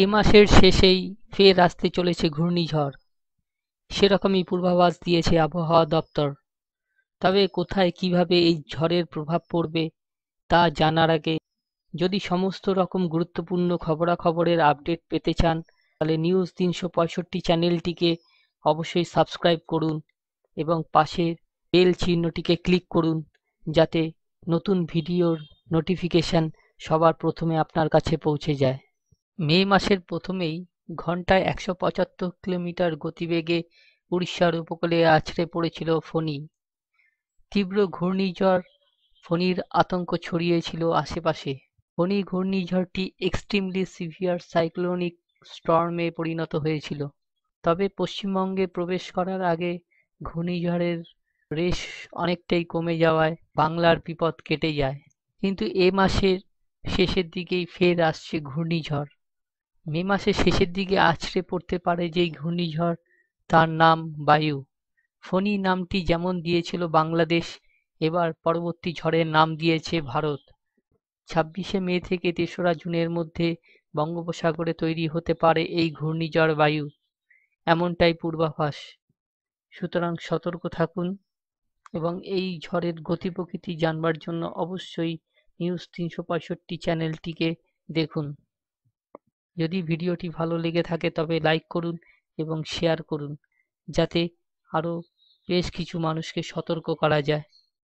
এ মাসের শেষেই ফের আসতে চলেছে ঘূর্ণিঝড় সেরকমই পূর্বাভাস দিয়েছে আবহাওয়া দপ্তর তবে কোথায় কিভাবে এই ঝড়ের প্রভাব পড়বে তা জানার আগে যদি সমস্ত রকম গুরুত্বপূর্ণ খবরাখবরের আপডেট পেতে চান তাহলে নিউজ তিনশো পঁয়ষট্টি চ্যানেলটিকে অবশ্যই সাবস্ক্রাইব করুন এবং পাশে বেল চিহ্নটিকে ক্লিক করুন যাতে নতুন ভিডিওর নোটিফিকেশান সবার প্রথমে আপনার কাছে পৌঁছে যায় মে মাসের প্রথমেই ঘন্টায় একশো পঁচাত্তর কিলোমিটার গতিবেগে উড়িষ্যার উপকূলে আছড়ে পড়েছিল ফণি তীব্র ঘূর্ণিঝড় ফণির আতঙ্ক ছড়িয়েছিল আশেপাশে ফণি ঘূর্ণিঝড়টি এক্সট্রিমলি সিভিয়ার সাইক্লোনিক স্টর্মে পরিণত হয়েছিল তবে পশ্চিমবঙ্গে প্রবেশ করার আগে ঘূর্ণিঝড়ের রেশ অনেকটাই কমে যাওয়ায় বাংলার বিপদ কেটে যায় কিন্তু এ মাসের শেষের দিকেই ফের আসছে ঘূর্ণিঝড় মে মাসের শেষের দিকে আছড়ে পড়তে পারে যেই ঘূর্ণিঝড় তার নাম বায়ু ফনি নামটি যেমন দিয়েছিল বাংলাদেশ এবার পরবর্তী ঝড়ের নাম দিয়েছে ভারত ছাব্বিশে মে থেকে তেসরা জুনের মধ্যে বঙ্গোপসাগরে তৈরি হতে পারে এই ঘূর্ণিঝড় বায়ু এমনটাই পূর্বাভাস সুতরাং সতর্ক থাকুন এবং এই ঝড়ের গতি প্রকৃতি জানবার জন্য অবশ্যই নিউজ তিনশো পঁয়ষট্টি চ্যানেলটিকে দেখুন যদি ভিডিওটি ভালো লেগে থাকে তবে লাইক করুন এবং শেয়ার করুন যাতে আরও বেশ কিছু মানুষকে সতর্ক করা যায়